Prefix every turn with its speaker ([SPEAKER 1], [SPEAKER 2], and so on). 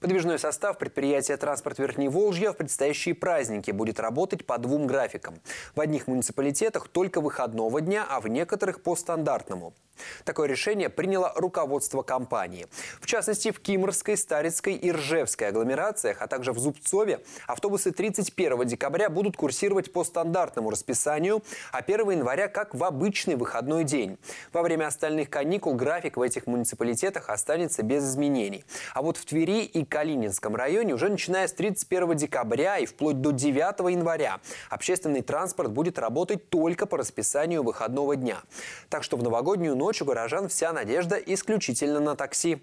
[SPEAKER 1] Подвижной состав предприятия «Транспорт Верхней Волжья» в предстоящие праздники будет работать по двум графикам. В одних муниципалитетах только выходного дня, а в некоторых по стандартному. Такое решение приняло руководство компании. В частности, в Кимрской, Старицкой и Ржевской агломерациях, а также в Зубцове автобусы 31 декабря будут курсировать по стандартному расписанию, а 1 января как в обычный выходной день. Во время остальных каникул график в этих муниципалитетах останется без изменений. А вот в Твери и Калининском районе уже начиная с 31 декабря и вплоть до 9 января общественный транспорт будет работать только по расписанию выходного дня. Так что в новогоднюю ночь ночь у горожан вся надежда исключительно на такси.